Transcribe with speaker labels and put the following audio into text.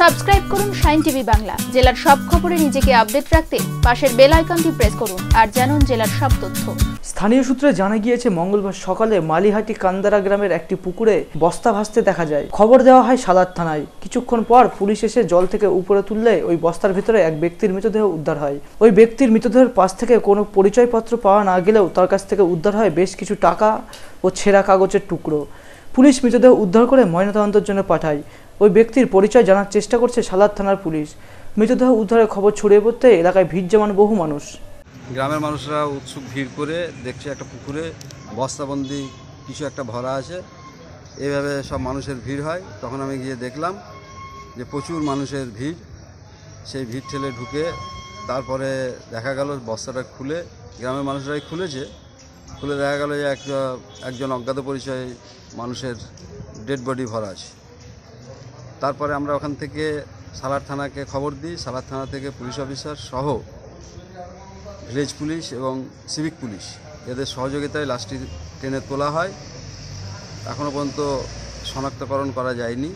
Speaker 1: subscribe করুন sign TV Bangla জেলার সব খবরে নিজেকে আপডেট রাখতে পাশের বেল আইকনটি প্রেস করুন আর জানুন জেলার সব তথ্য
Speaker 2: স্থানীয় সূত্রে জানা গিয়েছে মঙ্গলবার সকালে মালিহাটি কান্দারা গ্রামের একটি পুকুরে বস্তা ভাসতে দেখা যায় খবর দেওয়া হয় সালার থানায় কিছুক্ষণ পর পুলিশ এসে জল থেকে উপরে তুললে ওই বস্তার ভিতরে এক ব্যক্তির মৃতদেহ উদ্ধার হয় ওই ব্যক্তির মৃতদেহের পাশ থেকে কোনো পরিচয়পত্র পাওয়া না গেলেও তার কাছ থেকে উদ্ধার হয় বেশ কিছু টাকা ও ছেঁড়া কাগজের টুকরো পুলিশ মৃতদেহ উদ্ধার করে ময়নাতদন্তের জন্য পাঠায় ওই ব্যক্তির পরিচয় জানার চেষ্টা করছে সালাদ থানার পুলিশ মৃতদেহ উদ্ধারের খবর ছড়িয়ে পড়তে এলাকায় ভিড় জমান বহু মানুষ
Speaker 3: গ্রামের মানুষরা উৎসুক ভিড় করে দেখছে একটা পুকুরে বস্তাবন্দি কিছু একটা ভরা আছে এভাবে সব মানুষের ভিড় হয় তখন আমি গিয়ে দেখলাম যে প্রচুর মানুষের ভিড় সেই ভিড় ঠেলে ঢুকে তারপরে দেখা গেল বস্তাটা খুলে গ্রামের মানুষরাই খুলেছে খুলে দেখা গেল যে একজন অজ্ঞাত পরিচয় মানুষের ডেড বডি ভরা আছে তারপরে আমরা ওখান থেকে সালার থানাকে খবর দিই সালার থানা থেকে পুলিশ অফিসার সহ ভিলেজ পুলিশ এবং সিভিক পুলিশ এদের সহযোগিতায় লাশটি ট্রেনে তোলা হয় এখনও পর্যন্ত শনাক্তকরণ করা যায়নি